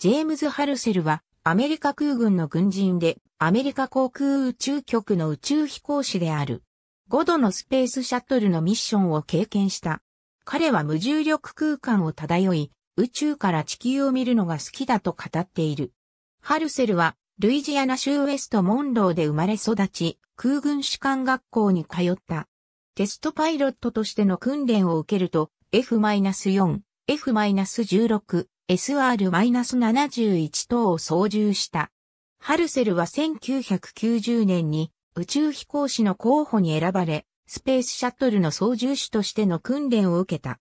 ジェームズ・ハルセルは、アメリカ空軍の軍人で、アメリカ航空宇宙局の宇宙飛行士である。5度のスペースシャトルのミッションを経験した。彼は無重力空間を漂い、宇宙から地球を見るのが好きだと語っている。ハルセルは、ルイジアナ州ウェストモンローで生まれ育ち、空軍士官学校に通った。テストパイロットとしての訓練を受けると、F-4、F-16、SR-71 等を操縦した。ハルセルは1990年に宇宙飛行士の候補に選ばれ、スペースシャトルの操縦士としての訓練を受けた。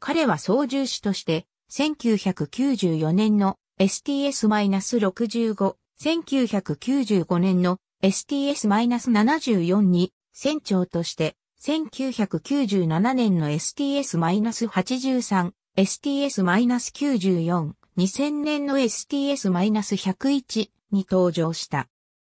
彼は操縦士として、1994年の STS-65、1995年の STS-74 に船長として、1997年の STS-83、STS-94、2000年の STS-101 に登場した。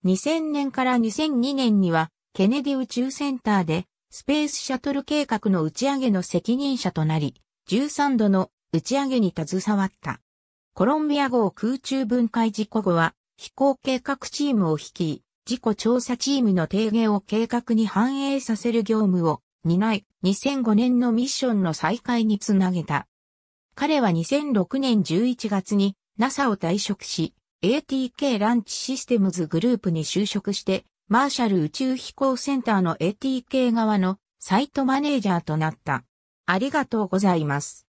2000年から2002年には、ケネディ宇宙センターで、スペースシャトル計画の打ち上げの責任者となり、13度の打ち上げに携わった。コロンビア号空中分解事故後は、飛行計画チームを率い、事故調査チームの提言を計画に反映させる業務を担い、2005年のミッションの再開につなげた。彼は2006年11月に NASA を退職し、ATK ランチシステムズグループに就職して、マーシャル宇宙飛行センターの ATK 側のサイトマネージャーとなった。ありがとうございます。